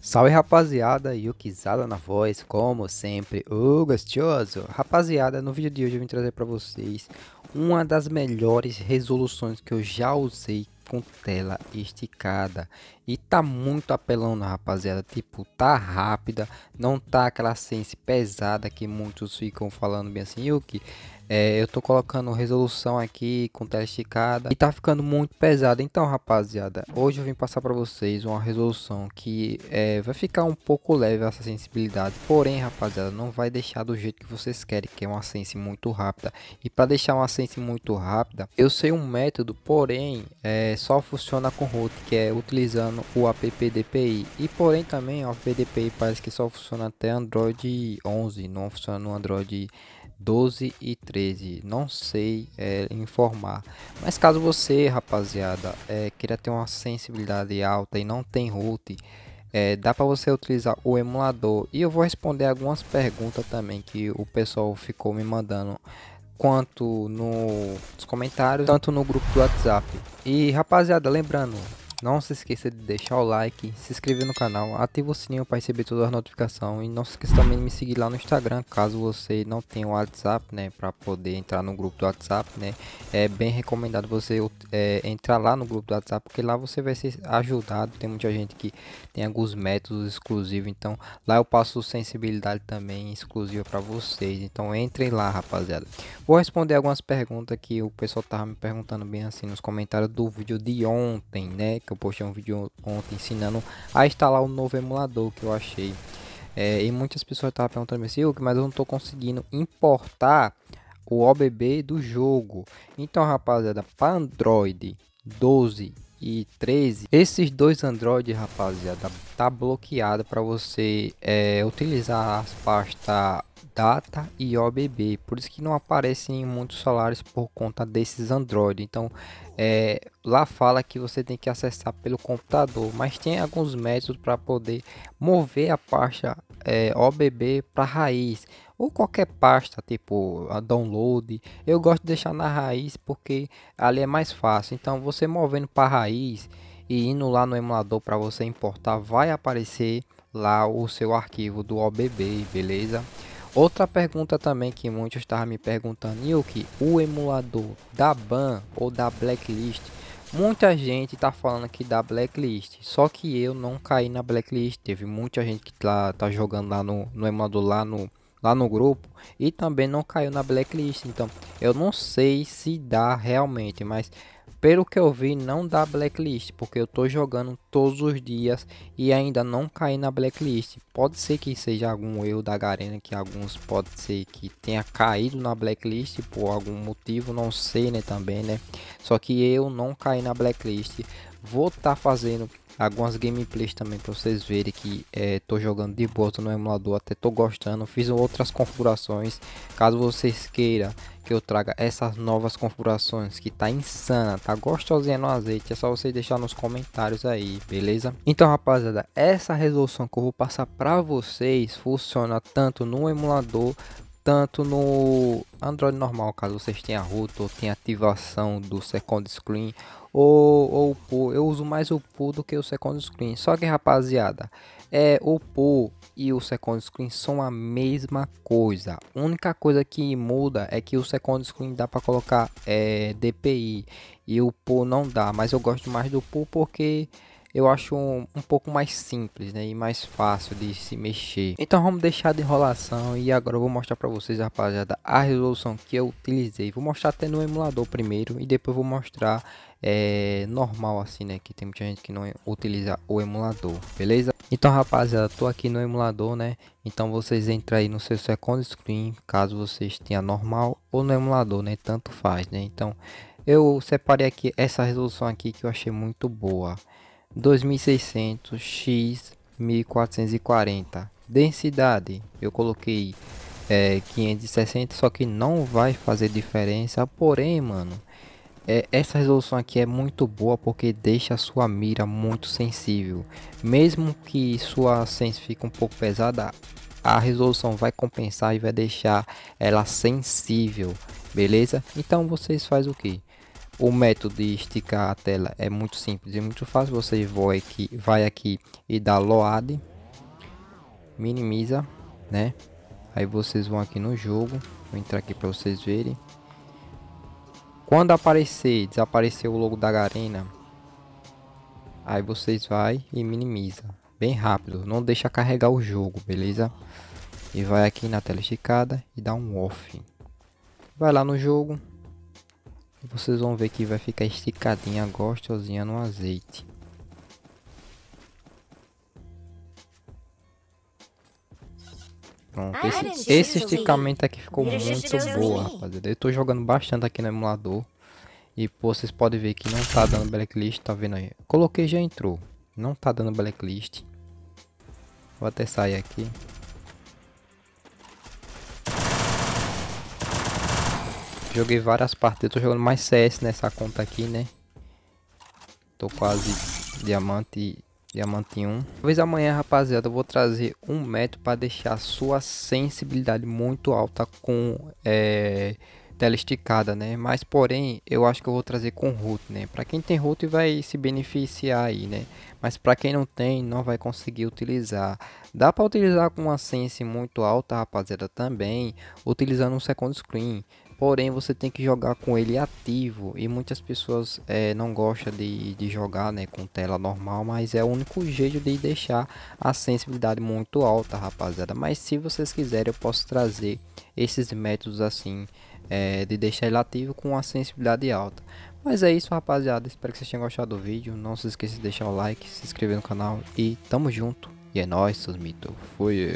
Salve rapaziada, Yukizada na voz, como sempre, o oh, gostoso. Rapaziada, no vídeo de hoje eu vim trazer para vocês uma das melhores resoluções que eu já usei com tela esticada. E tá muito apelando, rapaziada. Tipo, tá rápida, não tá aquela sense pesada que muitos ficam falando bem assim, Yuki. É, eu tô colocando resolução aqui com tela esticada e tá ficando muito pesado. Então, rapaziada, hoje eu vim passar para vocês uma resolução que é, vai ficar um pouco leve essa sensibilidade. Porém, rapaziada, não vai deixar do jeito que vocês querem, que é uma sense muito rápida. E para deixar uma sense muito rápida, eu sei um método, porém, é, só funciona com root, que é utilizando o appdpi. E porém também, o appdpi parece que só funciona até Android 11, não funciona no Android 12 e 13. Não sei é, informar. Mas caso você, rapaziada, é, queira ter uma sensibilidade alta e não tem root, é, dá para você utilizar o emulador. E eu vou responder algumas perguntas também que o pessoal ficou me mandando quanto no, nos comentários, tanto no grupo do WhatsApp. E rapaziada, lembrando, não se esqueça de deixar o like, se inscrever no canal, ativa o sininho para receber todas as notificações e não se esqueça também de me seguir lá no Instagram, caso você não tenha o WhatsApp, né, para poder entrar no grupo do WhatsApp, né, é bem recomendado você é, entrar lá no grupo do WhatsApp, porque lá você vai ser ajudado, tem muita gente que tem alguns métodos exclusivos, então lá eu passo sensibilidade também exclusiva para vocês, então entrem lá, rapaziada. Vou responder algumas perguntas que o pessoal tava me perguntando bem assim nos comentários do vídeo de ontem, né, que eu postei um vídeo ontem ensinando a instalar um novo emulador que eu achei. É, e muitas pessoas estavam perguntando assim, mas eu não estou conseguindo importar o OBB do jogo. Então, rapaziada, para Android 12 e 13 Esses dois Android, rapaziada, tá bloqueado para você é, utilizar as pastas data e OBB, por isso que não aparecem muitos solares por conta desses Android. Então, é, lá fala que você tem que acessar pelo computador, mas tem alguns métodos para poder mover a pasta é, OBB para raiz ou qualquer pasta, tipo a download. Eu gosto de deixar na raiz porque ali é mais fácil. Então você movendo para raiz e indo lá no emulador para você importar, vai aparecer lá o seu arquivo do OBB, beleza? Outra pergunta também que muitos estavam me perguntando, que o emulador da ban ou da blacklist? Muita gente está falando que da blacklist, só que eu não caí na blacklist. Teve muita gente que tá, tá jogando lá no, no emulador lá no lá no grupo e também não caiu na blacklist. Então, eu não sei se dá realmente, mas pelo que eu vi não dá blacklist, porque eu tô jogando todos os dias e ainda não caí na blacklist. Pode ser que seja algum erro da Garena que alguns pode ser que tenha caído na blacklist por algum motivo, não sei, né, também, né? Só que eu não caí na blacklist. Vou estar tá fazendo algumas gameplays também para vocês verem que é, tô jogando de boa, no emulador, até tô gostando, fiz outras configurações, caso vocês queiram que eu traga essas novas configurações que tá insana, tá gostosinha no azeite, é só vocês deixar nos comentários aí, beleza? Então rapaziada, essa resolução que eu vou passar para vocês funciona tanto no emulador tanto no Android normal, caso vocês tenham root ou tenha ativação do second screen ou, ou Eu uso mais o Poo do que o second screen. Só que rapaziada, é o Poo e o second screen são a mesma coisa. A única coisa que muda é que o second screen dá para colocar é, DPI e o Poo não dá, mas eu gosto mais do Poo porque eu acho um, um pouco mais simples né, e mais fácil de se mexer. Então vamos deixar de enrolação e agora eu vou mostrar para vocês, rapaziada, a resolução que eu utilizei. Vou mostrar até no emulador primeiro e depois vou mostrar é, normal assim, né, que tem muita gente que não utiliza o emulador, beleza? Então, rapaziada, tô aqui no emulador, né? Então vocês entram aí no seu second screen, caso vocês tenham normal ou no emulador, né? Tanto faz, né? Então, eu separei aqui essa resolução aqui que eu achei muito boa. 2600 x 1440. Densidade, eu coloquei é, 560, só que não vai fazer diferença. Porém, mano, é, essa resolução aqui é muito boa porque deixa a sua mira muito sensível. Mesmo que sua sense fique um pouco pesada, a resolução vai compensar e vai deixar ela sensível, beleza? Então vocês fazem o que? O método de esticar a tela é muito simples e muito fácil. Você vai aqui, vai aqui e dá load, minimiza, né? Aí vocês vão aqui no jogo, vou entrar aqui para vocês verem. Quando aparecer, desaparecer o logo da arena, aí vocês vai e minimiza, bem rápido, não deixa carregar o jogo, beleza? E vai aqui na tela esticada e dá um off. Vai lá no jogo, vocês vão ver que vai ficar esticadinha, gostosinha no azeite. Pronto, ah, esse, esse esticamento aqui ficou muito boa, rapaziada. Eu tô jogando bastante aqui no emulador. E pô, vocês podem ver que não tá dando blacklist, tá vendo aí? Coloquei já entrou. Não tá dando blacklist. Vou até sair aqui. Joguei várias partidas. Eu tô jogando mais CS nessa conta aqui, né? Tô quase diamante, diamante 1. Talvez amanhã, rapaziada, eu vou trazer um método para deixar a sua sensibilidade muito alta com é, tela esticada, né? Mas, porém, eu acho que eu vou trazer com root, né? Para quem tem root vai se beneficiar aí, né? Mas para quem não tem, não vai conseguir utilizar. Dá para utilizar com uma sense muito alta, rapaziada, também, utilizando um second screen. Porém, você tem que jogar com ele ativo. E muitas pessoas é, não gostam de, de jogar né, com tela normal. Mas é o único jeito de deixar a sensibilidade muito alta, rapaziada. Mas se vocês quiserem, eu posso trazer esses métodos assim. É, de deixar ele ativo com a sensibilidade alta. Mas é isso, rapaziada. Espero que vocês tenham gostado do vídeo. Não se esqueça de deixar o like, se inscrever no canal. E tamo junto. E é nóis, seus mitos. Fui.